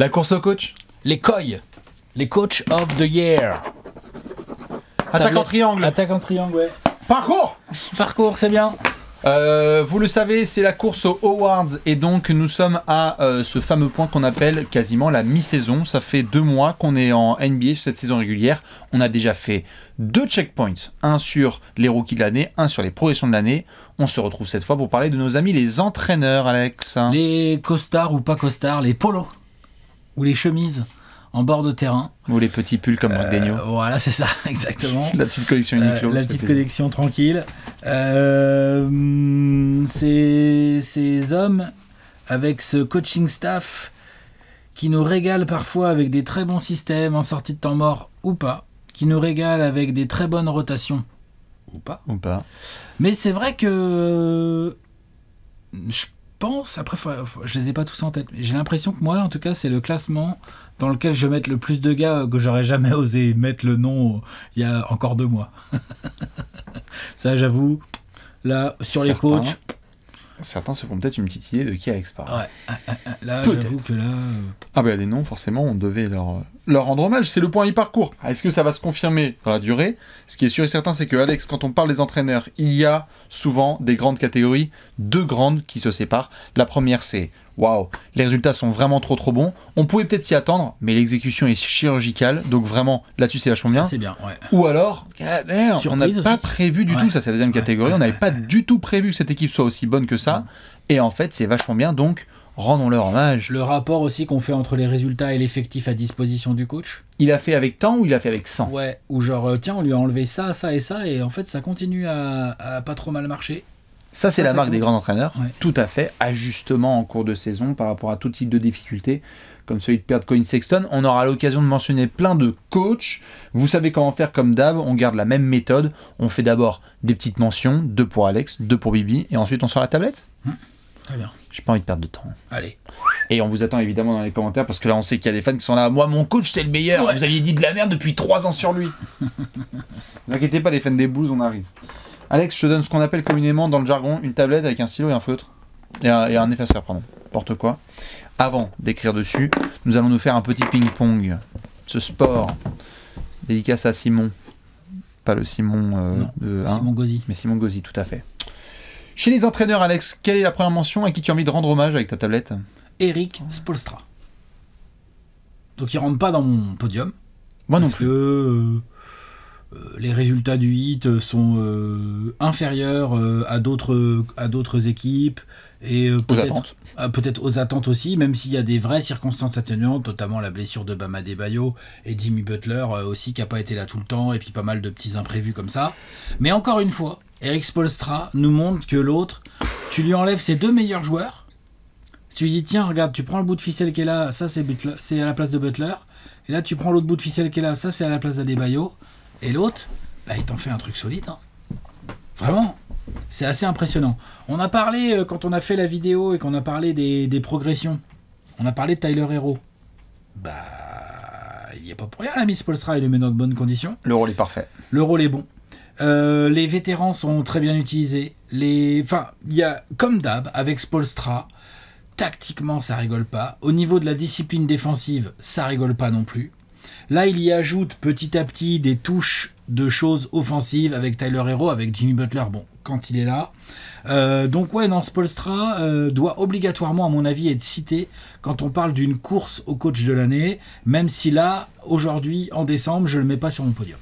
La course au coach Les COI. Les Coach of the Year. Attaque en triangle. Attaque en triangle, ouais. Parcours Parcours, c'est bien. Euh, vous le savez, c'est la course aux Awards et donc nous sommes à euh, ce fameux point qu'on appelle quasiment la mi-saison. Ça fait deux mois qu'on est en NBA cette saison régulière. On a déjà fait deux checkpoints, un sur les rookies de l'année, un sur les progressions de l'année. On se retrouve cette fois pour parler de nos amis les entraîneurs, Alex. Les costards ou pas costards, les polos ou les chemises en bord de terrain. Ou les petits pulls comme Marc euh, Voilà, c'est ça, exactement. la petite collection Uniqlo. Euh, la petite collection tranquille. Euh, ces, ces, hommes, avec ce coaching staff qui nous régale parfois avec des très bons systèmes en sortie de temps mort ou pas, qui nous régale avec des très bonnes rotations ou pas. Ou pas. Mais c'est vrai que je pense, après, je les ai pas tous en tête, mais j'ai l'impression que moi, en tout cas, c'est le classement dans lequel je mette le plus de gars euh, que j'aurais jamais osé mettre le nom euh, il y a encore deux mois. Ça, j'avoue, là, sur les coachs. Certains se font peut-être une petite idée de qui a expérimenté ah, ah, ah, là, j'avoue que là. Euh, ah, bah, des noms, forcément, on devait leur leur rendre hommage, c'est le point e-parcours. Est-ce que ça va se confirmer dans la durée Ce qui est sûr et certain, c'est que Alex, quand on parle des entraîneurs, il y a souvent des grandes catégories, deux grandes qui se séparent. La première, c'est waouh, les résultats sont vraiment trop trop bons. On pouvait peut-être s'y attendre, mais l'exécution est chirurgicale, donc vraiment là-dessus c'est vachement bien. C'est bien, Ou alors, si on n'avait pas prévu du tout, ça c'est la deuxième catégorie, on n'avait pas du tout prévu que cette équipe soit aussi bonne que ça. Et en fait, c'est vachement bien, donc rendons-leur hommage. Le rapport aussi qu'on fait entre les résultats et l'effectif à disposition du coach Il a fait avec tant ou il a fait avec 100 Ouais, ou genre, euh, tiens, on lui a enlevé ça, ça et ça, et en fait, ça continue à, pas trop mal marcher. Ça, c'est la marque des grands entraîneurs. Tout à fait. Ajustement en cours de saison par rapport à tout type de difficultés comme celui de perdre Coin Sexton. On aura l'occasion de mentionner plein de coachs. Vous savez comment faire comme Dave. On garde la même méthode. On fait d'abord des petites mentions, deux pour Alex, deux pour Bibi, et ensuite on sort la tablette. Mmh. Très bien. J'ai pas envie de perdre de temps. Allez. Et on vous attend évidemment dans les commentaires parce que là on sait qu'il y a des fans qui sont là. Moi mon coach c'est le meilleur. Vous aviez dit de la merde depuis 3 ans sur lui. vous inquiétez pas les fans des boules, on arrive. Alex, je te donne ce qu'on appelle communément dans le jargon une tablette avec un stylo et un feutre. Et un, effaceur, pardon. Porte quoi. Avant d'écrire dessus, nous allons nous faire un petit ping-pong. Ce sport. Dédicace à Simon. Pas le Simon euh, Simon Mais Simon gozi tout à fait. Chez les entraîneurs, Alex, quelle est la première mention à qui tu as envie de rendre hommage avec ta tablette Eric Spolstra. Donc il rentre pas dans mon podium. Moi parce que euh, euh, les résultats du hit sont euh, inférieurs à d'autres équipes. Et euh, ah, peut-être aux attentes aussi, même s'il y a des vraies circonstances atténuantes, notamment la blessure de Bama Bayo et Jimmy Butler euh, aussi qui n'a pas été là tout le temps, et puis pas mal de petits imprévus comme ça. Mais encore une fois, Eric Spolstra nous montre que l'autre, tu lui enlèves ses deux meilleurs joueurs, tu lui dis tiens regarde, tu prends le bout de ficelle qui est là, ça c'est, Butler, c'est à la place de Butler, et là tu prends l'autre bout de ficelle qui est là, ça c'est à la place d'Adebayo, et l'autre, bah, il t'en fait un truc solide. Hein. Vraiment, c'est assez impressionnant. On a parlé, euh, quand on a fait la vidéo et qu'on a parlé des, progressions, on a parlé de Tyler Hero. Bah, il n'y a pas pour rien la Miss Polstra, il le met de bonnes conditions. Le rôle est parfait. Le rôle est bon. Euh, les vétérans sont très bien utilisés. Les... Enfin, il y a, comme d'hab, avec Spolstra, tactiquement, ça rigole pas. Au niveau de la discipline défensive, ça rigole pas non plus. Là, il y ajoute petit à petit des touches de choses offensives avec Tyler Hero, avec Jimmy Butler. Bon, quand il est là. Euh, donc ouais, non, Spolstra euh, doit obligatoirement, à mon avis, être cité quand on parle d'une course au coach de l'année, même si là, aujourd'hui, en décembre, je le mets pas sur mon podium.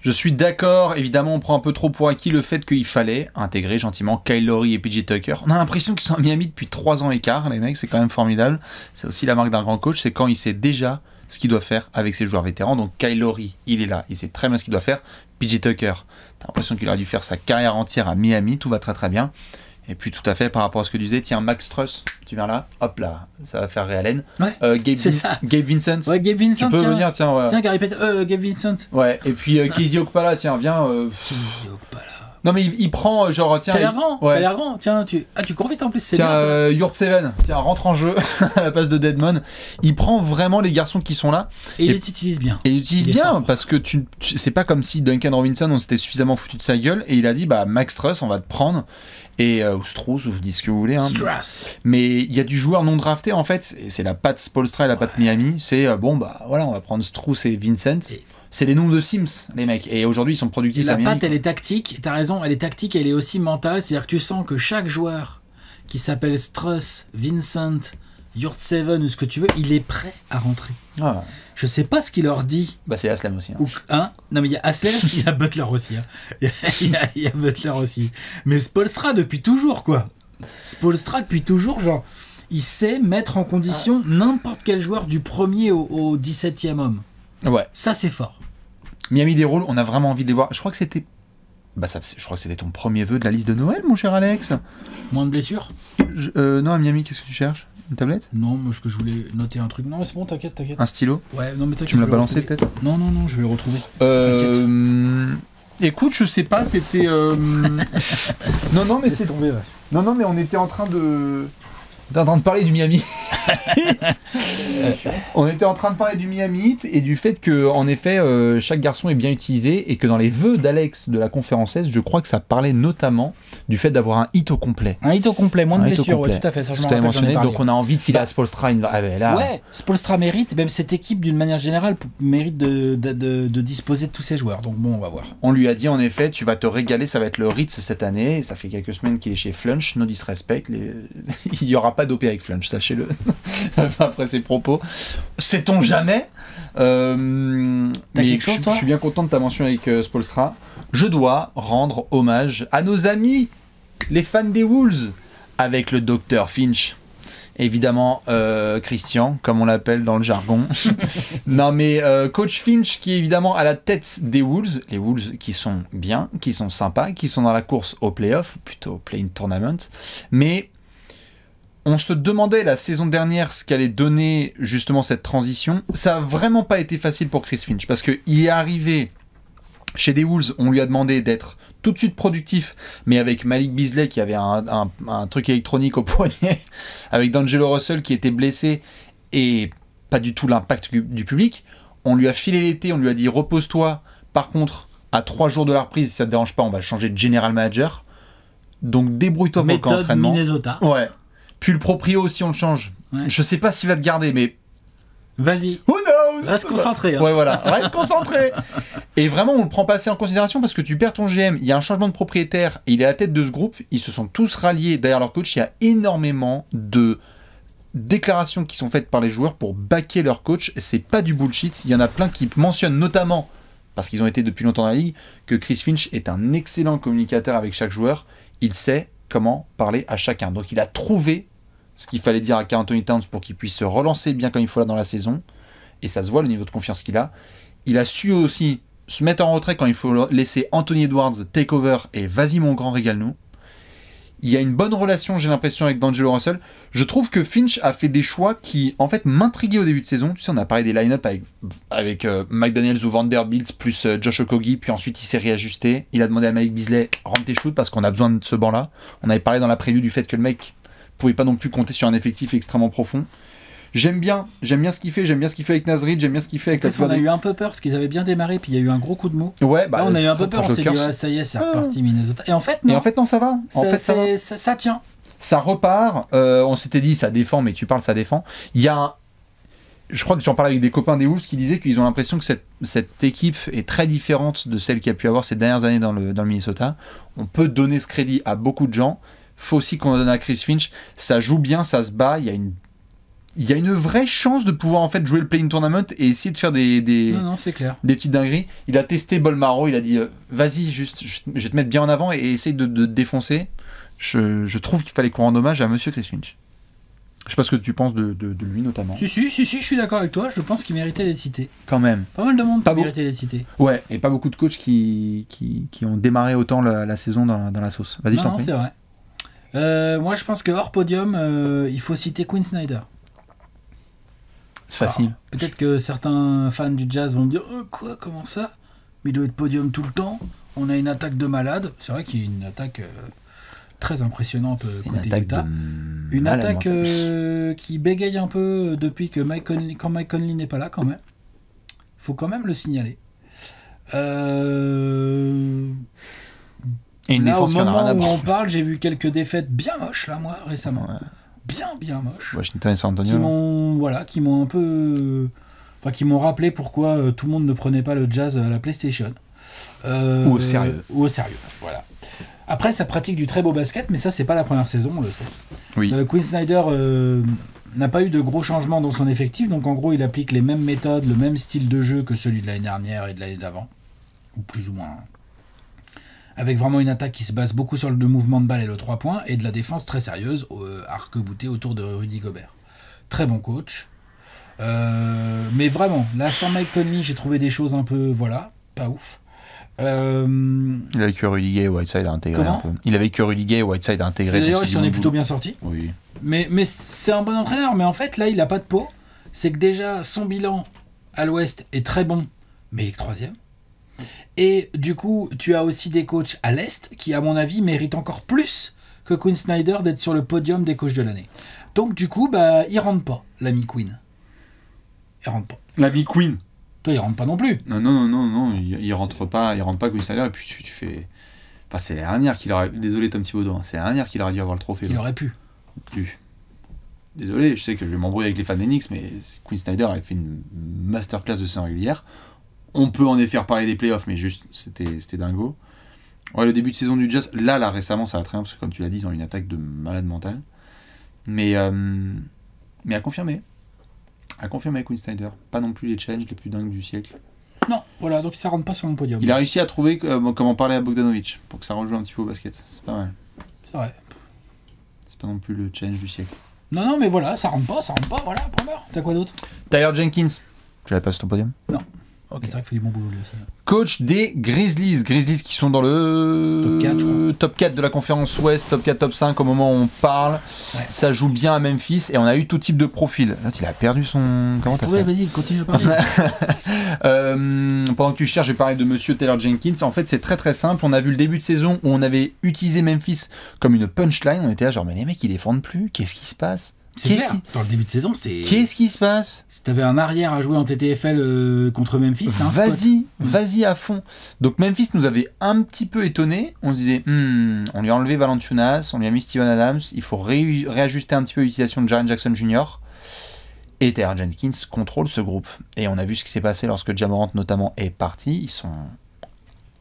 Je suis d'accord, évidemment, on prend un peu trop pour acquis le fait qu'il fallait intégrer gentiment Kyle Lowry et PJ Tucker. On a l'impression qu'ils sont à Miami depuis 3 ans et quart, les mecs, c'est quand même formidable. C'est aussi la marque d'un grand coach, c'est quand il sait déjà ce qu'il doit faire avec ses joueurs vétérans. Donc Kyle Lowry, il est là, il sait très bien ce qu'il doit faire. PJ Tucker, T'as l'impression qu'il aurait dû faire sa carrière entière à Miami, tout va très très bien. Et puis tout à fait par rapport à ce que tu disais, tiens Max Truss, tu viens là, hop là, ça va faire Realene Ouais, euh, Gabe, c'est Vincent. Ouais, Gabe Vincent. Tu peux venir, tiens. Ouais. Tiens, qui répète, euh, Gabe Vincent. Ouais, et puis euh, Kizzy Okpala, tiens, viens. Euh, Kizzy Okpala. Non, mais il, prend, euh, genre, tiens. T'as l'air grand, t'as grand. Tiens, tu, ah, tu cours vite en plus, c'est Tiens, bien, Yurt euh, Seven, tiens, rentre en jeu à la place de Deadmon. Il prend vraiment les garçons qui sont là. Et, il les utilise bien. Et il utilise bien, parce que tu, c'est pas comme si Duncan Robinson, on s'était suffisamment foutu de sa gueule, et il a dit, bah, Max Truss, on va te prendre. Et euh, ou Strauss, vous dites ce que vous voulez. Hein. Mais il y a du joueur non drafté, en fait. C'est la patte Spolstra et la patte Miami. C'est, bon, bah, voilà, on va prendre Strauss et Vincent c'est les noms de Sims, les mecs. Et aujourd'hui, ils sont productifs. La patte, elle est tactique. T'as raison, elle est tactique. Elle est aussi mentale. C'est-à-dire que tu sens que chaque joueur qui s'appelle Struss, Vincent, Yurt Seven ou ce que tu veux, il est prêt à rentrer. Ah. Je sais pas ce qu'il leur dit. Bah c'est Aslam aussi. Hein. Hein? non mais il y a Aslam, il y a Butler aussi. Hein. Il y, a Butler aussi. Mais Spolstra depuis toujours quoi. Spolstra depuis toujours genre, il sait mettre en condition ah. n'importe quel joueur du premier au, au 17e homme. Ouais. Ça, c'est fort. Miami des rôles on a vraiment envie de les voir. Je crois que c'était. Bah ça, je crois que c'était ton premier vœu de la liste de Noël, mon cher Alex. Moins de blessures euh, Non, à Miami, qu'est-ce que tu cherches Une tablette Non, moi, que je voulais noter un truc. Non, c'est bon, t'inquiète, t'inquiète. Un stylo Ouais, non, mais t'inquiète. Tu me l'as balancé peut-être Non, non, non, je vais le retrouver. Euh. Écoute, je sais pas, c'était. Euh, non, non, mais c'est tombé. Non, non, mais on était en train de en train de parler du Miami. Euh, on était en train de parler du Miami et du fait que, en effet, euh, chaque garçon est bien utilisé et que dans les vœux d'Alex de la conférence S, je crois que ça parlait notamment du fait d'avoir un hit au complet. Un hit au complet, moins de blessures, tout à fait. Ça, mentionné, donc on a envie de filer à bah Spolstra. Ah, ouais, Spolstra mérite, même cette équipe d'une manière générale mérite de, disposer de tous ses joueurs. Donc bon, on va voir. On lui a dit en effet, tu vas te régaler, ça va être le Ritz cette année. Ça fait quelques semaines qu'il est chez Flunch, no disrespect. Les... Il n'y aura pas dopé avec Flunch, sachez-le, après ces propos. Sait-on jamais euh, T'as quelque chose, je, toi je suis bien content de ta mention avec euh, Spolstra. Je dois rendre hommage à nos amis, les fans des Wolves, avec le docteur Finch. Évidemment, euh, Christian, comme on l'appelle dans le jargon. non, mais euh, coach Finch, qui est évidemment à la tête des Wolves, les Wolves qui sont bien, qui sont sympas, qui sont dans la course au playoff, plutôt play-in tournament, mais on se demandait la saison dernière ce qu'allait donner justement cette transition. Ça n'a vraiment pas été facile pour Chris Finch parce qu'il est arrivé chez des Wolves, on lui a demandé d'être tout de suite productif, mais avec Malik Beasley qui avait un, truc électronique au poignet, avec D'Angelo Russell qui était blessé et pas du tout l'impact du public. On lui a filé l'été, on lui a dit repose-toi. Par contre, à trois jours de la reprise, si ça te dérange pas, on va changer de general manager. Donc débrouille-toi pour entraînement. Minnesota. Ouais. Puis le proprio aussi, on le change. Je sais pas s'il va te garder, mais. Vas-y. Who knows Reste concentré. Hein. Ouais, voilà. Reste concentré. et vraiment, on le prend pas assez en considération parce que tu perds ton GM. Il y a un changement de propriétaire. Il est à la tête de ce groupe. Ils se sont tous ralliés derrière leur coach. Il y a énormément de déclarations qui sont faites par les joueurs pour baquer leur coach. C'est pas du bullshit. Il y en a plein qui mentionnent notamment, parce qu'ils ont été depuis longtemps dans la ligue, que Chris Finch est un excellent communicateur avec chaque joueur. Il sait comment parler à chacun. Donc il a trouvé ce qu'il fallait dire à Anthony Towns pour qu'il puisse se relancer bien quand il faut là dans la saison. Et ça se voit le niveau de confiance qu'il a. Il a su aussi se mettre en retrait quand il faut laisser Anthony Edwards take over et vas-y mon grand régale-nous. Il y a une bonne relation, j'ai l'impression, avec D'Angelo Russell. Je trouve que Finch a fait des choix qui, en fait, m'intriguaient au début de saison. Tu sais, on a parlé des line-up avec, avec euh, McDaniels ou Vanderbilt, plus euh, Josh Okogi, puis ensuite il s'est réajusté. Il a demandé à Mike Bisley, rentre tes shoots parce qu'on a besoin de ce banc-là. On avait parlé dans la preview du fait que le mec pouvait pas non plus compter sur un effectif extrêmement profond. J'aime bien, j'aime bien ce qu'il fait, j'aime bien ce qu'il fait avec Nasrid, j'aime bien ce qu'il fait avec On a eu un peu peur parce qu'ils avaient bien démarré, puis il y a eu un gros coup de mou. Ouais, bah, Là, on a eu un peu peur, on s'est dit, ça y est, c'est ah. reparti Minnesota. Et en fait, non. Et en fait, non, ça va. ça, ça, tient. Ça repart. Euh, on s'était dit, ça défend, mais tu parles, ça défend. Il y a je crois que j'en parlais avec des copains des Wolves qui disaient qu'ils ont l'impression que cette, cette, équipe est très différente de celle qu'il y a pu avoir ces dernières années dans le, dans le Minnesota. On peut donner ce crédit à beaucoup de gens, faut aussi qu'on donne à Chris Finch. Ça joue bien, ça se bat. Il y a une il y a une vraie chance de pouvoir en fait jouer le play-in tournament et essayer de faire des des, des petites dingueries. Il a testé Bolmaro, il a dit euh, vas-y juste je vais te mettre bien en avant et essaye de, te défoncer. Je, trouve qu'il fallait qu'on rende hommage à Monsieur Chris Finch. Je sais pas ce que tu penses de, lui notamment. Si, si, si, je suis d'accord avec toi, je pense qu'il méritait d'être cité. Quand même. Pas mal de monde méritait d'être cité. Ouais, et pas beaucoup de coachs qui, qui, ont démarré autant la, saison dans, la sauce. Vas-y, je t'en c'est vrai. Euh, moi, je pense que hors podium, euh, il faut citer Queen Snyder. C'est facile. Peut-être que certains fans du jazz vont dire euh, Quoi Comment ça Mais il doit être podium tout le temps. On a une attaque de malade. C'est vrai qu'il y a une attaque très impressionnante côté une Utah. Une attaque qui bégaye un peu depuis que Mike Conley, n'est pas là, quand même. Faut quand même le signaler. Euh. Et une au moment où on parle, j'ai vu quelques défaites bien moches, là, moi, récemment. Bien, bien moches. Washington et San Antonio. Qui m'ont, voilà, qui m'ont un peu. Euh, enfin, qui m'ont rappelé pourquoi euh, tout le monde ne prenait pas le jazz à la PlayStation. Euh, ou au sérieux. Ou au sérieux, voilà. Après, ça pratique du très beau basket, mais ça, c'est pas la première saison, on le sait. Oui. Quinn Snyder n'a pas eu de gros changements dans son effectif, donc en gros, il applique les mêmes méthodes, le même style de jeu que celui de l'année dernière et de l'année d'avant. Ou plus ou moins. Hein avec vraiment une attaque qui se base beaucoup sur le mouvement de balle et le 3 points, et de la défense très sérieuse, euh, arc autour de Rudy Gobert. Très bon coach. Euh, mais vraiment, là, sans Mike Conley, j'ai trouvé des choses un peu, voilà, pas ouf. Euh, il avait que Rudy Gay et Whiteside intégré Comment un Il avait que Rudy Gay et Whiteside intégré. D'ailleurs, il s'en est plutôt bien sorti. Oui. Mais, mais c'est un bon entraîneur. Mais en fait, là, il n'a pas de peau. C'est que déjà, son bilan à l'ouest est très bon, mais il est troisième. Et du coup, tu as aussi des coachs à l'Est qui, à mon avis, méritent encore plus que Queen Snyder d'être sur le podium des coachs de l'année. Donc du coup, bah, il rentre pas, l'ami Queen. Il rentre pas. L'ami Queen. Toi, il rentre pas non plus. Non, non, non, non, non il, rentre pas, il rentre pas Queen Snyder, et puis tu, fais... Enfin, c'est la dernière qu'il aurait... Désolé Tom Thibodeau, hein, c'est la dernière qu'il aurait dû avoir le trophée. Il aurait pu. Désolé, je sais que je vais m'embrouiller avec les fans d'Enix, mais Queen Snyder a fait une masterclass de saison régulière on peut en effet parler des playoffs, mais juste, c'était dingo. Ouais, le début de saison du Jazz, là, là, récemment, ça a très bien, parce que comme tu l'as dit, ils une attaque de malade mental. Mais, euh, mais à confirmer. À confirmer avec Snyder. Pas non plus les challenges les plus dingues du siècle. Non, voilà, donc ça rentre pas sur mon podium. Il a réussi à trouver euh, comment parler à Bogdanovic, pour que ça rejoue un petit peu au basket. C'est pas mal. C'est vrai. C'est pas non plus le challenge du siècle. Non, non, mais voilà, ça rentre pas, ça rentre pas, voilà, première. T'as quoi d'autre Tyler Jenkins. Tu l'avais pas sur ton podium Non. C'est vrai qu'il fait du bon boulot Coach des Grizzlies. Grizzlies qui sont dans le top 4, de la conférence Ouest, top 4, top 5 au moment où on parle. Ça joue bien à Memphis et on a eu tout type de profil. il a perdu son. Comment vas-y, continue à parler. Euh, pendant que tu cherches, j'ai parlé de monsieur Taylor Jenkins. En fait, c'est très très simple. On a vu le début de saison où on avait utilisé Memphis comme une punchline. On était là, genre, mais les mecs, ils défendent plus. Qu'est-ce qui se passe c'est clair. Dans le début de saison, c'est. Qu'est-ce qui se passe Si t'avais un arrière à jouer en TTFL euh, contre Memphis, Vas-y, mm. vas-y à fond. Donc Memphis nous avait un petit peu étonnés. On se disait, hmm, on lui a enlevé Valentunas, on lui a mis Steven Adams. Il faut réajuster un petit peu l'utilisation de Jaren Jackson Jr. Et Terrence Jenkins contrôle ce groupe. Et on a vu ce qui s'est passé lorsque Jamorant notamment est parti. Ils sont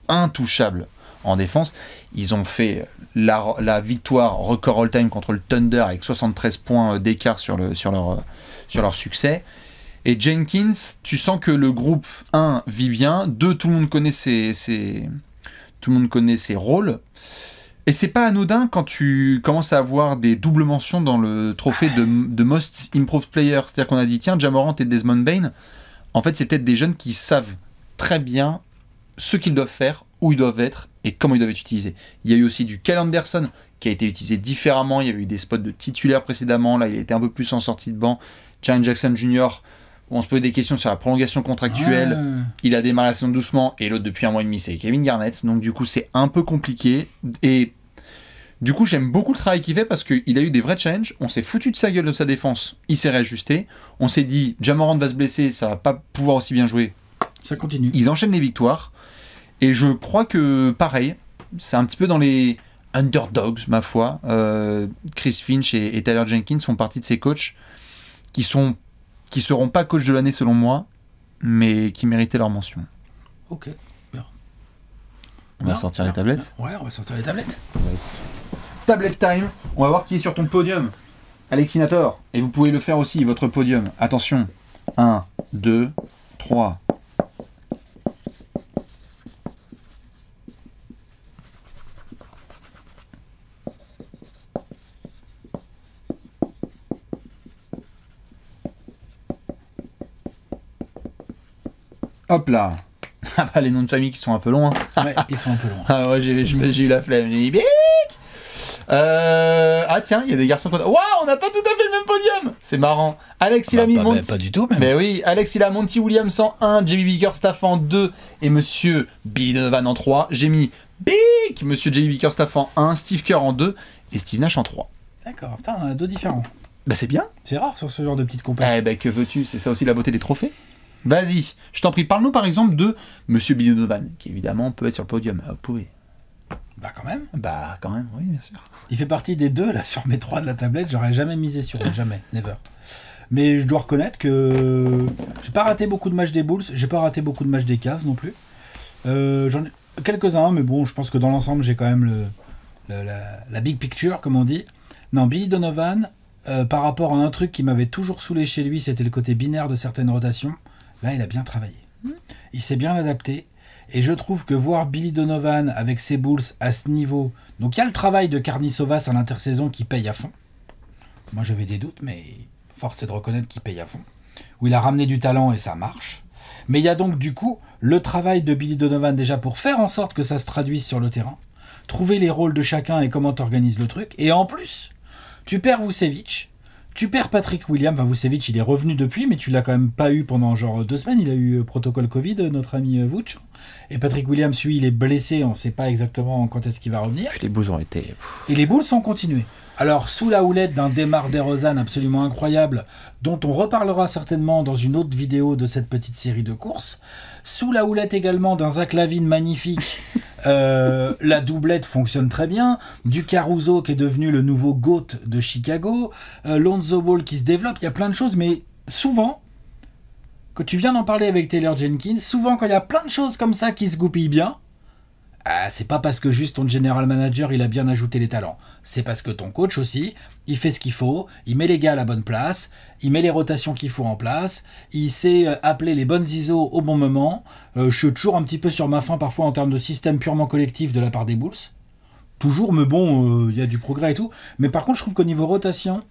intouchables en défense. Ils ont fait la, victoire record all-time contre le Thunder avec 73 points euh, d'écart sur, le, sur, leur, euh, sur leur succès. Et Jenkins, tu sens que le groupe 1 vit bien, 2 tout le monde connaît ses, tout le monde connaît ses rôles. Et c'est pas anodin quand tu commences à avoir des doubles mentions dans le trophée de, Most Improved Player. C'est-à-dire qu'on a dit, tiens, Jamorant et Desmond Bain, en fait, c'est peut-être des jeunes qui savent très bien ce qu'ils doivent faire où ils doivent être et comment ils doivent être utilisés. Il y a eu aussi du Cal Anderson qui a été utilisé différemment. Il y a eu des spots de titulaire précédemment. Là, il était un peu plus en sortie de banc. John Jackson Jr., on se posait des questions sur la prolongation contractuelle. Il a démarré la saison doucement et l'autre depuis un mois et demi, c'est Kevin Garnett. Donc, du coup, c'est un peu compliqué. Et du coup, j'aime beaucoup le travail qu'il fait parce qu'il a eu des vrais challenges. On s'est foutu de sa gueule de sa défense. Il s'est réajusté. On s'est dit, Jamorand va se blesser, ça va pas pouvoir aussi bien jouer. Ça continue. Ils enchaînent les victoires. Et je crois que pareil, c'est un petit peu dans les underdogs, ma foi. Euh, Chris Finch et, Tyler Jenkins font partie de ces coachs qui sont qui seront pas coachs de l'année selon moi, mais qui méritaient leur mention. Ok, On va sortir les tablettes Ouais, on va sortir les tablettes. Tablette time, on va voir qui est sur ton podium. Alexinator, et vous pouvez le faire aussi, votre podium. Attention, 1, 2, 3, Hop là. Ah bah les noms de famille qui sont un peu longs. Hein. Ouais, ils sont un peu longs. Ah ouais, j'ai eu la flemme. Euh, ah tiens, il y a des garçons qu'on Waouh, on n'a pas tout à fait le même podium C'est marrant. Alex, il a bah, mis bah, Monty... pas du tout, Mais oui, Alex, il a Monty Williams en 1, Jamie Bickerstaff en 2 et monsieur Billy Donovan en 3. J'ai mis Bic, monsieur Jamie Bickerstaff en 1, Steve Kerr en 2 et Steve Nash en 3. D'accord, putain, on a deux différents. Bah c'est bien. C'est rare sur ce genre de petite compétition. Eh ben que veux-tu, c'est ça aussi la beauté des trophées. Vas-y, je t'en prie, parle-nous par exemple de Monsieur Billy Donovan, qui évidemment peut être sur le podium. Ah, vous pouvez. Bah quand même. Bah quand même, oui, bien sûr. Il fait partie des deux, là, sur mes trois de la tablette, j'aurais jamais misé sur lui, jamais, never. Mais je dois reconnaître que j'ai pas raté beaucoup de matchs des Bulls, j'ai pas raté beaucoup de matchs des Cavs non plus. Euh, j'en ai quelques-uns, mais bon, je pense que dans l'ensemble, j'ai quand même le, la, big picture, comme on dit. Non, Billy Donovan, euh, par rapport à un truc qui m'avait toujours saoulé chez lui, c'était le côté binaire de certaines rotations. Là, il a bien travaillé. Il s'est bien adapté. Et je trouve que voir Billy Donovan avec ses Bulls à ce niveau. Donc il y a le travail de Carnisovas à l'intersaison qui paye à fond. Moi j'avais des doutes, mais force est de reconnaître qu'il paye à fond. Où il a ramené du talent et ça marche. Mais il y a donc du coup le travail de Billy Donovan déjà pour faire en sorte que ça se traduise sur le terrain. Trouver les rôles de chacun et comment organises le truc. Et en plus, tu perds Vucevic, tu perds Patrick William, enfin Vucevic, il est revenu depuis, mais tu l'as quand même pas eu pendant genre deux semaines. Il a eu euh, protocole Covid, euh, notre ami euh, vouch Et Patrick Williams, lui, il est blessé, on ne sait pas exactement quand est-ce qu'il va revenir. Les boules ont été. Et les boules sont continuées. Alors, sous la houlette d'un démarre des absolument incroyable, dont on reparlera certainement dans une autre vidéo de cette petite série de courses, sous la houlette également d'un Zach Lavin magnifique, euh, la doublette fonctionne très bien, du Caruso qui est devenu le nouveau GOAT de Chicago, euh, Lonzo Ball qui se développe, il y a plein de choses, mais souvent, quand tu viens d'en parler avec Taylor Jenkins, souvent quand il y a plein de choses comme ça qui se goupillent bien, ah, c'est pas parce que juste ton general manager il a bien ajouté les talents. C'est parce que ton coach aussi, il fait ce qu'il faut, il met les gars à la bonne place, il met les rotations qu'il faut en place, il sait euh, appeler les bonnes ISO au bon moment. Euh, je suis toujours un petit peu sur ma fin parfois en termes de système purement collectif de la part des Bulls. Toujours, mais bon, euh, il y a du progrès et tout. Mais par contre, je trouve qu'au niveau rotation,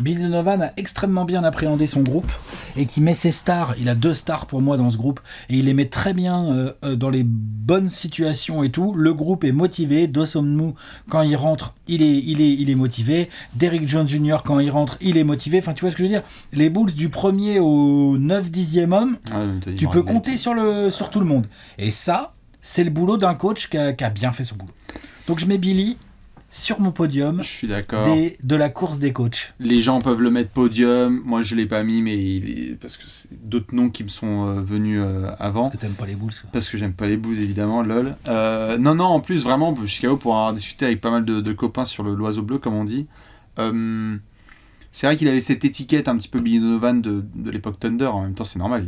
Bill Donovan a extrêmement bien appréhendé son groupe et qui met ses stars. Il a deux stars pour moi dans ce groupe et il les met très bien euh, euh, dans les bonnes situations et tout. Le groupe est motivé. Mou quand il rentre, il est, il, est, il est motivé. Derrick Jones Jr., quand il rentre, il est motivé. Enfin, tu vois ce que je veux dire Les Bulls du premier au 9 dixième homme, tu peux compter sur, le, sur tout le monde. Et ça, c'est le boulot d'un coach qui a bien fait son boulot. Donc je mets Billy sur mon podium. Je suis d'accord. Des, de la course des coachs. Les gens peuvent le mettre podium. Moi, je l'ai pas mis, mais il est... parce que c'est d'autres noms qui me sont euh, venus euh, avant. Parce que t'aimes pas les boules. Parce que j'aime pas les boules, évidemment, lol. Euh, non, non, en plus, vraiment, Chicago, pour avoir discuté avec pas mal de, copains sur le, l'oiseau bleu, comme on dit. c'est vrai qu'il avait cette étiquette un petit peu Billy Donovan de, l'époque Thunder. En même temps, c'est normal.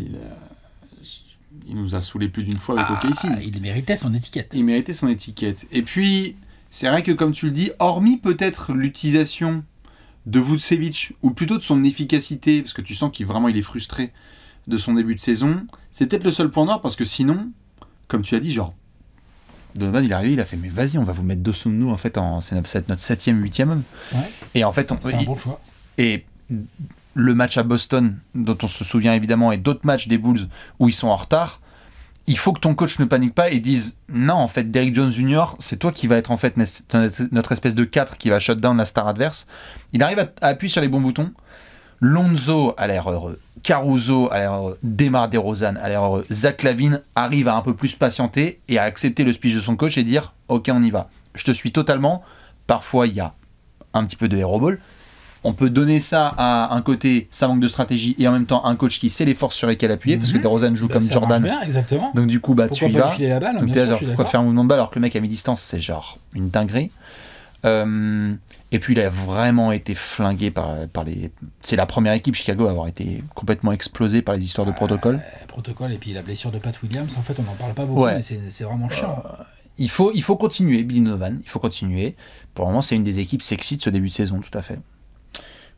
Il, nous a saoulé plus d'une fois avec ah, ici. Il méritait son étiquette. Il méritait son étiquette. Et puis, c'est vrai que comme tu le dis, hormis peut-être l'utilisation de Vucevic, ou plutôt de son efficacité, parce que tu sens qu'il vraiment il est frustré de son début de saison, c'est peut-être le seul point noir, parce que sinon, comme tu as dit, genre, Donovan, il est il a fait, mais vas-y, on va vous mettre dessous de nous, en fait, en, c'est notre septième, huitième homme. Et en fait, on, un bon choix. Et le match à Boston, dont on se souvient évidemment, et d'autres matchs des Bulls où ils sont en retard, il faut que ton coach ne panique pas et dise non en fait Derrick Jones Jr c'est toi qui va être en fait notre espèce de 4 qui va shut down la star adverse il arrive à, appuyer sur les bons boutons Lonzo a l'air heureux Caruso a l'air heureux Demar DeRozan a l'air heureux Zach Lavin arrive à un peu plus patienter et à accepter le speech de son coach et dire ok on y va je te suis totalement parfois il y a un petit peu de hero ball on peut donner ça à un côté, ça manque de stratégie, et en même temps un coach qui sait les forces sur lesquelles appuyer, parce que mhm. DeRozan joue bah, comme Jordan. Bien, exactement. Donc du coup, bah, tu y vas. La balle, faire un mouvement de balle alors que le mec à mi-distance, c'est genre une dinguerie. Euh, et puis il a vraiment été flingué par, par les. C'est la première équipe Chicago à avoir été complètement explosée par les histoires de bah, protocole. protocole et puis la blessure de Pat Williams. En fait, on n'en parle pas beaucoup, mais c'est vraiment chiant. Euh, il faut il faut continuer, Billy Novan. Il faut continuer. Pour le moment, c'est une des équipes sexy de ce début de saison, tout à fait.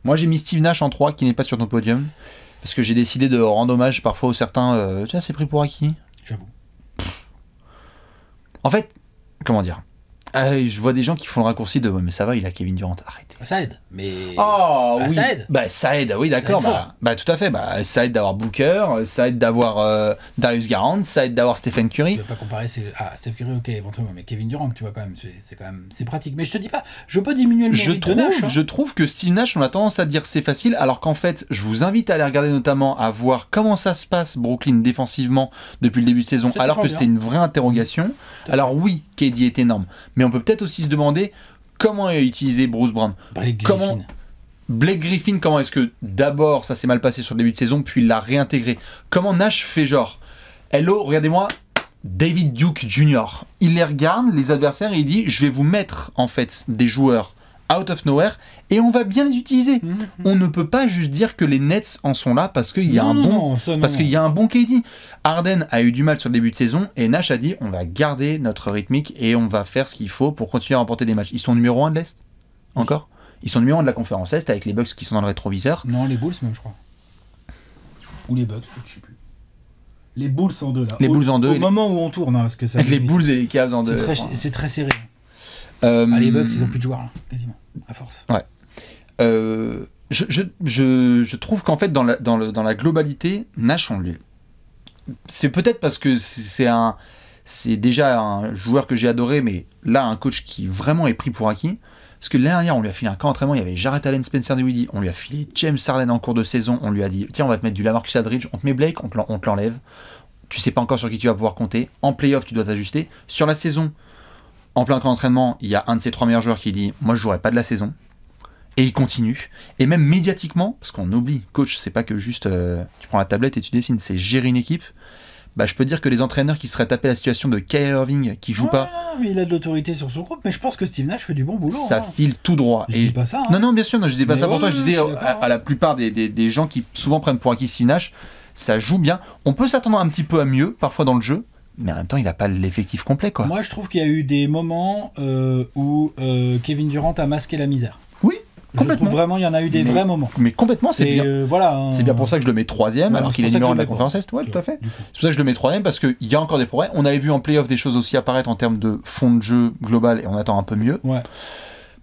Moi, j'ai mis Steve Nash en 3 qui n'est pas sur ton podium. Parce que j'ai décidé de rendre hommage parfois aux certains. Euh, tu vois, c'est pris pour acquis. J'avoue. En fait, comment dire ah, je vois des gens qui font le raccourci de mais ça va, il a Kevin Durant, arrête ah, Ça aide, mais. Oh, Ça aide. Bah, ça aide, oui, d'accord. Bah, bah, tout à fait. Bah, ça aide d'avoir Booker, ça aide d'avoir euh, Darius Garand, ça aide d'avoir Stephen Curry. Je ne pas comparer. Ah, Stephen Curry, ok, éventuellement, mais Kevin Durant, tu vois, quand même, c'est quand même. C'est pratique. Mais je te dis pas, je peux diminuer le je trouve, de hein. Je trouve que Steve Nash, on a tendance à dire c'est facile, alors qu'en fait, je vous invite à aller regarder notamment à voir comment ça se passe Brooklyn défensivement depuis le début de saison, alors que c'était une hein. vraie interrogation. Alors, oui, KD est énorme. Mais on peut peut-être aussi se demander comment a utilisé Bruce Brown. Bah, Blake Griffin. Blake Griffin, comment est-ce que d'abord ça s'est mal passé sur le début de saison, puis il l'a réintégré Comment Nash fait genre Hello, regardez-moi, David Duke Jr. Il les regarde, les adversaires, et il dit Je vais vous mettre en fait des joueurs out of nowhere et on va bien les utiliser. Mhm. On ne peut pas juste dire que les Nets en sont là parce qu'il y a un bon parce qu'il y a un bon KD. Harden a eu du mal sur le début de saison et Nash a dit on va garder notre rythmique et on va faire ce qu'il faut pour continuer à remporter des matchs. Ils sont numéro 1 de l'Est encore. Ils sont numéro 1 de la conférence Est avec les Bucks qui sont dans le rétroviseur. Non, les Bulls même je crois. Ou les Bucks, je sais plus. Les Bulls en deux là. Les Bulls en deux. Au moment où on tourne hein, parce que ça. les Bulls et les Cavs en deux. C'est très, très serré. Euh, ah, les Bucks, ils ont plus de joueurs, hein, quasiment, à force. Ouais. Euh, je, je, je, je, trouve qu'en fait, dans la, dans, le, dans la globalité, Nash, on lui. C'est peut-être parce que c'est un. C'est déjà un joueur que j'ai adoré, mais là, un coach qui vraiment est pris pour acquis. Parce que l'année dernière, on lui a filé un camp d'entraînement, il y avait Jarrett Allen, Spencer Dewey, on lui a filé James Harden en cours de saison, on lui a dit tiens, on va te mettre du Lamarck-Shadridge on te met Blake, on te l'enlève. Tu sais pas encore sur qui tu vas pouvoir compter. En playoff, tu dois t'ajuster. Sur la saison, en plein camp d'entraînement, il y a un de ses trois meilleurs joueurs qui dit Moi, je jouerai pas de la saison. Et il continue. Et même médiatiquement, parce qu'on oublie, coach, c'est pas que juste euh, tu prends la tablette et tu dessines, c'est gérer une équipe. Bah, je peux dire que les entraîneurs qui seraient tapés la situation de Kyrie Irving qui joue pas. il a de l'autorité sur son groupe, mais je pense que Steve Nash fait du bon boulot. Ça hein. file tout droit. Je et... dis pas ça. Hein. Non, non, bien sûr, non, je dis pas ça pour toi. Je disais à, la hein. plupart des, des, gens qui souvent prennent pour acquis Steve Nash, ça joue bien. On peut s'attendre un petit peu à mieux, parfois dans le jeu, mais en même temps, il n'a pas l'effectif complet. Quoi. Moi, je trouve qu'il y a eu des moments euh, où euh, Kevin Durant a masqué la misère. Oui, complètement. Je trouve vraiment, il y en a eu des vrais moments. Mais complètement, c'est bien. Euh, voilà, hein. C'est bien pour ça que je le mets troisième, alors qu'il est, la conférence Est. tout à fait. C'est pour ça que je le mets troisième, parce qu'il y a encore des progrès. On avait vu en playoff des choses aussi apparaître en termes de fond de jeu global, et on attend un peu mieux. Ouais.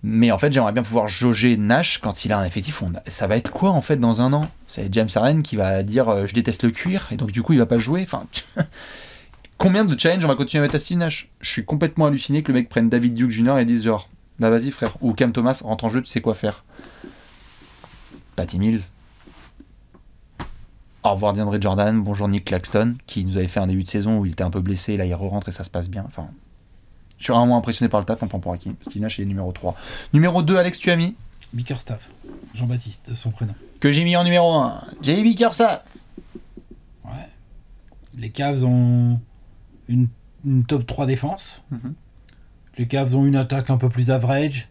Mais en fait, j'aimerais bien pouvoir jauger Nash quand il a un effectif. On Ça va être quoi en fait dans un an C'est James Harden qui va dire je déteste le cuir et donc du coup il va pas jouer. Enfin, Combien de challenges on va continuer à mettre à Steve Nash Je suis complètement halluciné que le mec prenne David Duke Jr. et dise genre, bah vas-y frère, ou Cam Thomas, rentre en jeu, tu sais quoi faire. Patty Mills. Au revoir Diandre Jordan, bonjour Nick Claxton, qui nous avait fait un début de saison où il était un peu blessé, là il re-rentre et ça se passe bien. Enfin, je suis vraiment impressionné par le taf, on prend pour acquis. Steve Nash est numéro 3. Numéro 2, Alex Tuami. Bickerstaff, Jean-Baptiste, son prénom. Que j'ai mis en numéro 1, Jay Bickerstaff. Ouais. Les caves ont une, top 3 défense. Mhm. Les Cavs ont une attaque un peu plus average,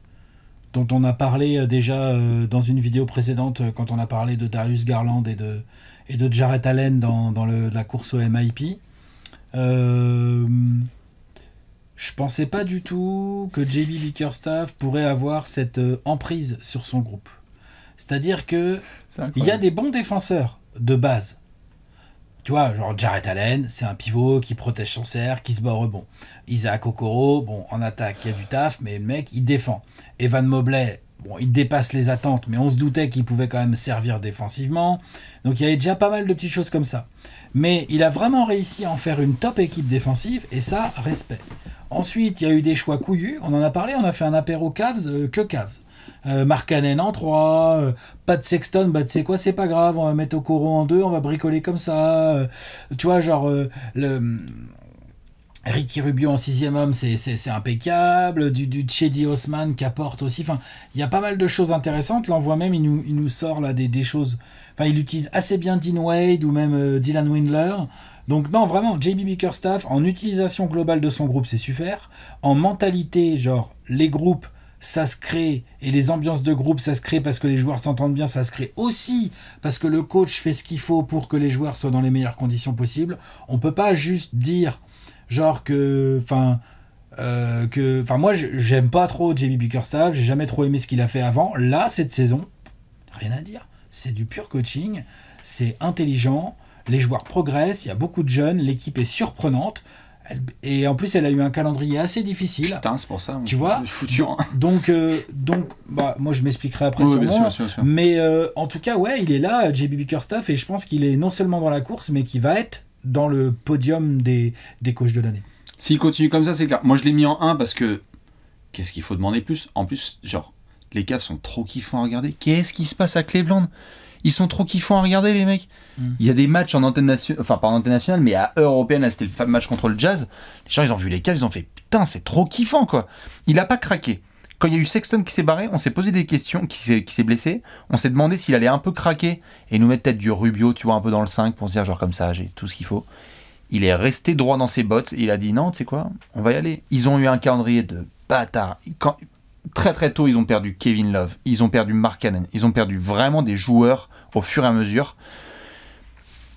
dont on a parlé euh, déjà euh, dans une vidéo précédente euh, quand on a parlé de Darius Garland et de, et de Jarrett Allen dans, la course au MIP. Euh, je pensais pas du tout que JB Bickerstaff pourrait avoir cette emprise sur son groupe. C'est-à-dire que il y a des bons défenseurs de base tu vois, genre Jared Allen, c'est un pivot qui protège son cerf, qui se bat au rebond. Isaac Okoro, bon, en attaque, il y a du taf, mais le mec, il défend. Evan Mobley, bon, il dépasse les attentes, mais on se doutait qu'il pouvait quand même servir défensivement. Donc il y avait déjà pas mal de petites choses comme ça. Mais il a vraiment réussi à en faire une top équipe défensive, et ça, respect. Ensuite, il y a eu des choix couillus. On en a parlé, on a fait un apéro Cavs, euh, que Cavs. Euh, en 3, pas de Sexton, bah tu sais quoi, c'est pas grave, on va mettre Okoro en 2, on va bricoler comme ça. Euh, tu vois, genre, euh, le. Mm, Ricky Rubio en sixième homme, c'est impeccable. Du, du Chedi Osman qui apporte aussi. Enfin, il y a pas mal de choses intéressantes. Là, même, il nous, sort là des, des choses. Enfin, il utilise assez bien Dean Wade ou même Dylan Windler. Donc non, vraiment, JB Bickerstaff, en utilisation globale de son groupe, c'est super. En mentalité, genre, les groupes, ça se crée, et les ambiances de groupe, ça se crée parce que les joueurs s'entendent bien, ça se crée aussi parce que le coach fait ce qu'il faut pour que les joueurs soient dans les meilleures conditions possibles. On peut pas juste dire, genre, que... Enfin... Euh, que, enfin moi j'aime pas trop JB Bickerstaff, j'ai jamais trop aimé ce qu'il a fait avant. Là cette saison, rien à dire, c'est du pur coaching, c'est intelligent, les joueurs progressent, il y a beaucoup de jeunes, l'équipe est surprenante. et en plus, elle a eu un calendrier assez difficile. Putain, c'est pour ça. Tu vois Donc, hein. euh, donc bah, moi, je m'expliquerai après oui, Mais euh, en tout cas, ouais, il est là, JB Bickerstaff, et je pense qu'il est non seulement dans la course, mais qu'il va être dans le podium des, des de l'année. S'il continue comme ça, c'est clair. Moi, je l'ai mis en 1 parce que qu'est-ce qu'il faut demander plus En plus, genre, les caves sont trop kiffants à regarder. Qu'est-ce qui se passe à Cleveland ils sont trop kiffants à regarder, les mecs. Hmm. Il y a des matchs en antenne nationale, enfin pas en antenne nationale, mais à européenne, c'était le match contre le Jazz. Les gens, ils ont vu les caves, ils ont fait putain, c'est trop kiffant quoi. Il a pas craqué. Quand il y a eu Sexton qui s'est barré, on s'est posé des questions, qui s'est blessé. On s'est demandé s'il allait un peu craquer et nous mettre peut-être du Rubio, tu vois, un peu dans le 5 pour se dire genre comme ça, j'ai tout ce qu'il faut. Il est resté droit dans ses bottes. il a dit non, tu sais quoi, on va y aller. Ils ont eu un calendrier de bâtard. Quand, très très tôt, ils ont perdu Kevin Love, ils ont perdu Mark Cannon, ils ont perdu vraiment des joueurs au fur et à mesure.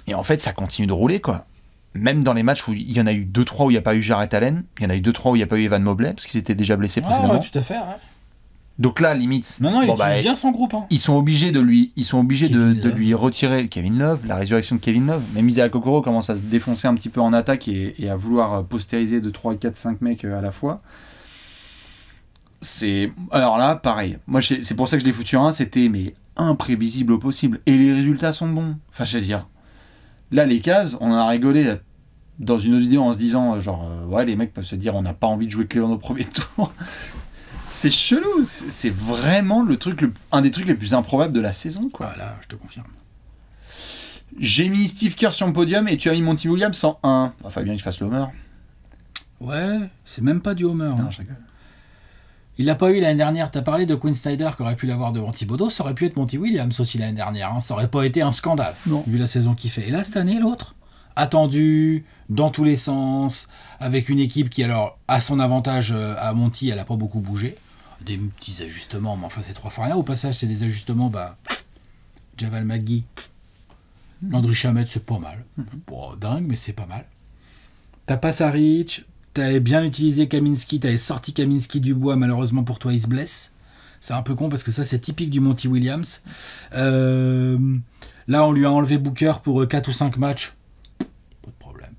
Et en fait, ça continue de rouler, quoi. Même dans les matchs où il y en a eu 2-3 où il n'y a pas eu Jared Allen, il y en a eu 2-3 où il n'y a pas eu Evan Mobley, parce qu'ils étaient déjà blessés ah, précédemment. Ouais, tout à fait, Donc là, limite. Non, non, ils bon, bah, bien son groupe. Hein. Ils sont obligés de lui, ils sont obligés de, lui retirer Kevin Love, la résurrection de Kevin Love. Même Isaiah Kokoro commence à se défoncer un petit peu en attaque et, à vouloir postériser de 3, 4, 5 mecs euh, à la fois c'est. Alors là, pareil. Moi, c'est pour ça que je l'ai foutu un. C'était, mais imprévisible au possible. Et les résultats sont bons. Enfin, je veux dire. Là, les cases, on a rigolé euh, dans une autre vidéo en se disant, euh, genre, euh, ouais, les mecs peuvent se dire, on n'a pas envie de jouer Clément au premier tour. c'est chelou. C'est vraiment le truc, un des trucs les plus improbables de la saison, quoi. là, je te confirme. J'ai mis Steve Kerr sur le podium et tu as mis Monty Williams en 1. Enfin, bien qu'il fasse l'homer. Ouais, c'est même pas du homer. Hein. Il l'a pas eu l'année dernière. T'as parlé de Quinn Snyder qui aurait pu l'avoir devant Thibodeau. Ça aurait pu être Monty Williams aussi l'année dernière. Hein. Ça aurait pas été un scandale, vu la saison qu'il fait. Et là, cette année, l'autre, attendu, dans tous les sens, avec une équipe qui, alors, à son avantage euh, à Monty, elle a pas beaucoup bougé. Des petits ajustements, mais enfin, c'est trois fois rien. Au passage, c'est des ajustements, bah. Javal McGee, Landry Chamet, c'est pas mal. Mm-hmm. dingue, mais c'est pas mal. T'as pas Rich T'avais bien utilisé Kaminski, t'avais sorti Kaminski du bois, malheureusement pour toi il se blesse. C'est un peu con parce que ça c'est typique du Monty Williams. Euh, là on lui a enlevé Booker pour 4 euh, ou 5 matchs. Pas de problème.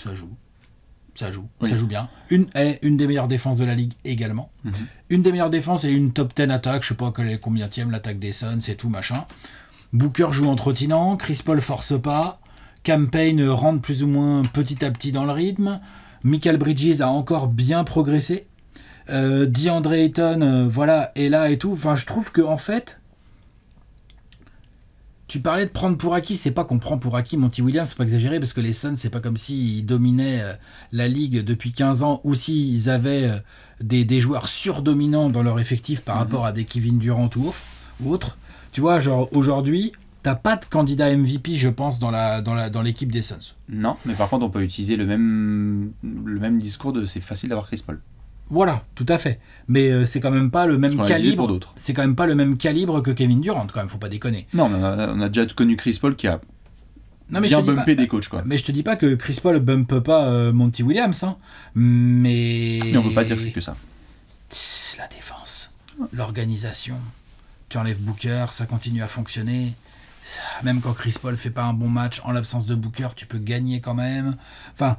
Ça joue. Ça joue. Ça joue bien. Une, est une des meilleures défenses de la ligue également. Mhm. Une des meilleures défenses et une top 10 attaque. Je sais pas combien tième l'attaque des Suns c'est tout machin. Booker joue en trottinant. Chris Paul force pas. Campaign rentre plus ou moins petit à petit dans le rythme. Michael Bridges a encore bien progressé. Euh, DeAndre Ayton, euh, voilà, est là et tout. Enfin, je trouve que en fait, tu parlais de prendre pour acquis. C'est pas qu'on prend pour acquis Monty Williams, c'est pas exagéré, parce que les Suns, c'est pas comme s'ils dominaient euh, la ligue depuis 15 ans ou s'ils avaient euh, des, des, joueurs surdominants dans leur effectif par mhm. rapport à des Kevin Durant ou, ou Tu vois, genre aujourd'hui, pas de candidat MVP, je pense, dans la dans la dans l'équipe des Suns. Non, mais par contre, on peut utiliser le même le même discours de c'est facile d'avoir Chris Paul. Voilà, tout à fait. Mais euh, c'est quand même pas le même calibre. C'est quand même pas le même calibre que Kevin Durant, quand même. Faut pas déconner. Non, on a, déjà connu Chris Paul qui a non, mais bien bumpé des coachs quoi. Mais je te dis pas que Chris Paul bumpe pas euh, Monty Williams, hein, mais... mais. on peut pas dire que c'est que ça. la défense, l'organisation. Tu enlèves Booker, ça continue à fonctionner même quand Chris Paul fait pas un bon match, en l'absence de Booker, tu peux gagner quand même. Enfin,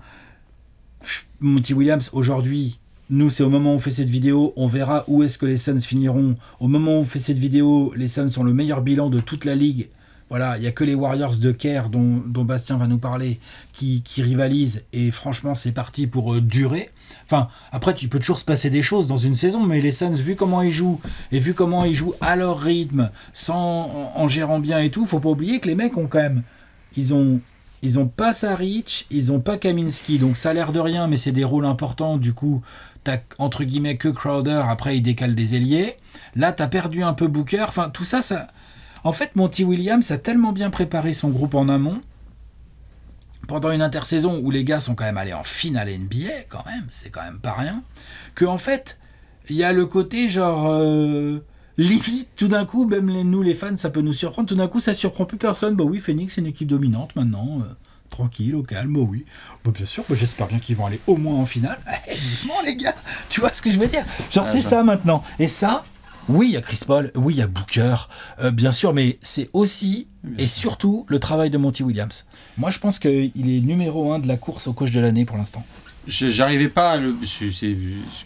Monty Williams, aujourd'hui, nous, c'est au moment où on fait cette vidéo, on verra où est-ce que les Suns finiront. Au moment où on fait cette vidéo, les Suns ont le meilleur bilan de toute la ligue voilà, il n'y a que les Warriors de Caire, dont, Bastien va nous parler qui, qui rivalisent et franchement c'est parti pour euh, durer. Enfin, après tu peux toujours se passer des choses dans une saison, mais les Suns, vu comment ils jouent et vu comment ils jouent à leur rythme, sans en, gérant bien et tout, faut pas oublier que les mecs ont quand même, ils ont ils n'ont pas Saric, ils ont pas Kaminski, donc ça a l'air de rien, mais c'est des rôles importants. Du coup, t'as entre guillemets que Crowder, après il décale des ailiers. Là, tu as perdu un peu Booker. Enfin, tout ça, ça, en fait, Monty Williams a tellement bien préparé son groupe en amont, pendant une intersaison où les gars sont quand même allés en finale NBA, quand même, c'est quand même pas rien, que en fait, il y a le côté genre. Euh, limite, tout d'un coup, même nous les fans, ça peut nous surprendre. Tout d'un coup, ça surprend plus personne. Bah oui, Phoenix, c'est une équipe dominante maintenant. Euh, tranquille, au calme, bah oui. Bah bien sûr, bah j'espère bien qu'ils vont aller au moins en finale. Eh, doucement, les gars, tu vois ce que je veux dire Genre, ah, c'est ça maintenant. Et ça, oui, il y a Chris Paul, oui, il y a Booker, euh, bien sûr, mais c'est aussi et surtout le travail de Monty Williams. Moi, je pense qu'il est numéro un de la course au coach de l'année pour l'instant. J'arrivais pas le. Je suis,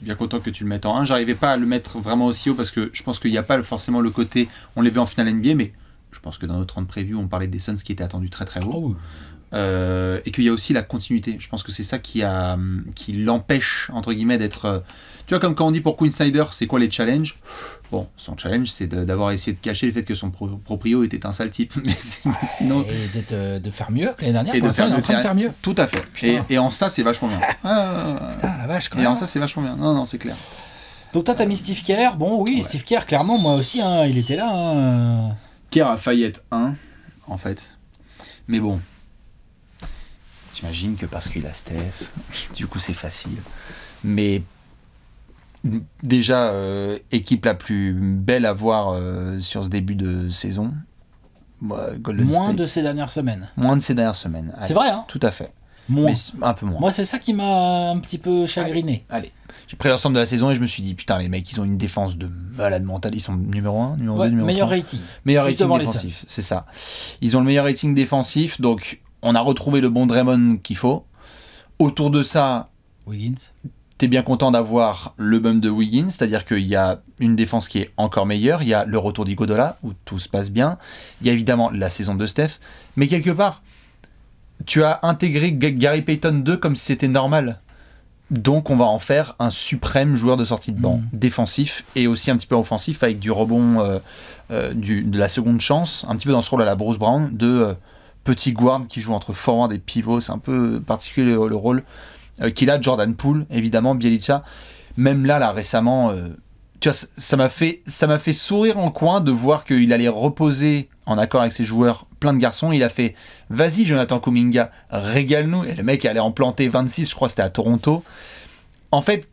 bien content que tu le mettes en 1. J'arrivais pas à le mettre vraiment aussi haut parce que je pense qu'il n'y a pas forcément le côté. On les vu en finale NBA, mais je pense que dans notre round preview, on parlait des Suns qui étaient attendus très très haut. Oh euh, et qu'il y a aussi la continuité. Je pense que c'est ça qui, hum, qui l'empêche, entre guillemets, d'être... Euh, tu vois, comme quand on dit pour Queen Snyder, c'est quoi les challenges Bon, son challenge, c'est d'avoir essayé de cacher le fait que son proprio était un sale type. Mais, sinon. Et de, faire mieux que l'année dernière. Et de faire, de faire mieux. Tout à fait. Et, en ça, c'est vachement bien. Ah. Ah. Putain, la vache, Et en ça, hein. c'est vachement bien. Non, non, c'est clair. Donc, toi, t'as mis Steve Kerr. Bon, oui, Steve Kerr, clairement, moi aussi, hein, il était là. Hein. Kerr a failli être 1, en fait. Mais bon, J'imagine que parce qu'il a Steph, du coup c'est facile. Mais déjà, euh, équipe la plus belle à voir euh, sur ce début de saison. moins de ces dernières semaines. Moins de ces dernières semaines. C'est vrai, hein Tout à fait. Moins. un peu moins. Moi, c'est ça qui m'a un petit peu chagriné. Allez. J'ai pris l'ensemble de la saison et je me suis dit, putain, les mecs, ils ont une défense de malade mentale. Ils sont numéro 1, numéro 2, numéro meilleur Meilleur rating. Meilleur rating défensif. C'est ça. Ils ont le meilleur rating défensif. Donc, on a retrouvé le bon Draymond qu'il faut. Autour de ça, Wiggins. T'es bien content d'avoir le bum de Wiggins, c'est-à-dire qu'il y a une défense qui est encore meilleure, il y a le retour d'Igodola, où tout se passe bien, il y a évidemment la saison de Steph, mais quelque part, tu as intégré Gary Payton 2 comme si c'était normal. Donc on va en faire un suprême joueur de sortie de banc, mm. défensif et aussi un petit peu offensif avec du rebond, euh, euh, de la seconde chance, un petit peu dans ce rôle à la Bruce Brown, de euh, petit guard qui joue entre forward et pivot. C'est un peu particulier le, rôle euh, qu'il a. Jordan Poole, évidemment, Bielitsa. Même là, là récemment, euh, tu vois, ça m'a fait, ça m'a fait sourire en coin de voir qu'il allait reposer en accord avec ses joueurs plein de garçons. Il a fait Vas-y, Jonathan Kuminga, régale-nous. Et le mec allait en planter 26, je crois, c'était à Toronto. En fait,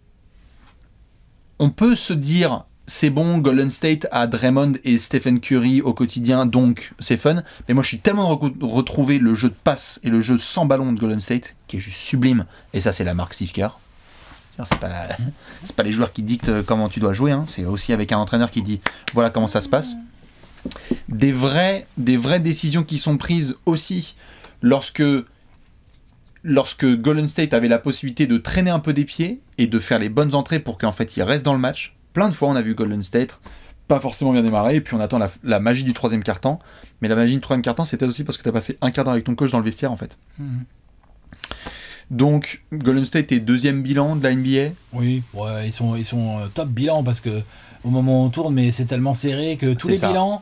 on peut se dire c'est bon, Golden State a Draymond et Stephen Curry au quotidien, donc c'est fun. Mais moi, je suis tellement retrouvé le jeu de passe et le jeu sans ballon de Golden State, qui est juste sublime. Et ça, c'est la marque Steve Kerr. C'est pas, pas les joueurs qui dictent euh, comment tu dois jouer, hein. c'est aussi avec un entraîneur qui dit voilà comment ça se passe. Des vraies, des vraies décisions qui sont prises aussi lorsque lorsque Golden State avait la possibilité de traîner un peu des pieds et de faire les bonnes entrées pour qu'en fait il reste dans le match, plein de fois, on a vu Golden State pas forcément bien démarrer, et puis on attend la, magie du troisième quart-temps. Mais la magie du troisième quart-temps, c'est peut-être aussi parce que tu as passé un quart d'heure avec ton coach dans le vestiaire, en fait. Mhm. Donc, Golden State est deuxième bilan de la NBA Oui, ouais, ils sont, ils sont euh, top bilan parce que au moment où on tourne, mais c'est tellement serré que tous les bilans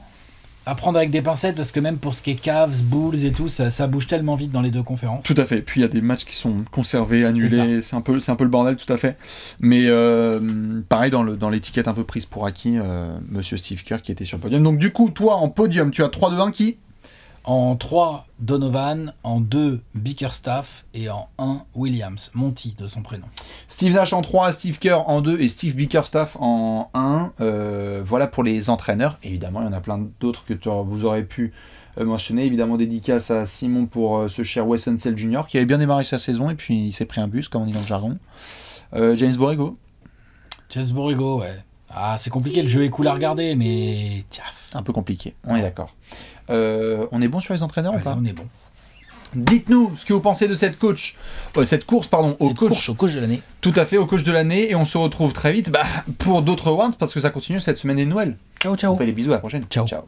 à prendre avec des pincettes parce que même pour ce qui est Cavs, Bulls et tout, ça, ça bouge tellement vite dans les deux conférences. Tout à fait. Puis il y a des matchs qui sont conservés, annulés. C'est un peu, c'est un peu le bordel, tout à fait. Mais euh, pareil dans le dans l'étiquette un peu prise pour acquis, euh, Monsieur Steve Kerr qui était sur le podium. Donc du coup, toi en podium, tu as 3 devant qui en 3, Donovan. En 2, Bickerstaff. Et en 1, Williams. Monty de son prénom. Steve Nash en 3, Steve Kerr en 2 et Steve Bickerstaff en 1. Euh, voilà pour les entraîneurs. Évidemment, il y en a plein d'autres que vous aurez pu euh, mentionner. Évidemment, dédicace à Simon pour euh, ce cher Wes Jr. qui avait bien démarré sa saison et puis il s'est pris un bus, comme on dit dans le jargon. James Borrego. James Borrego, ouais. Ah, c'est compliqué, le jeu est cool à regarder, mais. Tiens. Un peu compliqué, on est d'accord. Euh, on est bon sur les entraîneurs ou pas On est bon. Dites-nous ce que vous pensez de cette coach, euh, cette course pardon, au coach, au coach de l'année. Tout à fait, au coach de l'année, et on se retrouve très vite bah, pour d'autres rounds parce que ça continue cette semaine des Noël. Ciao ciao. On fait des bisous à la prochaine. Ciao. ciao.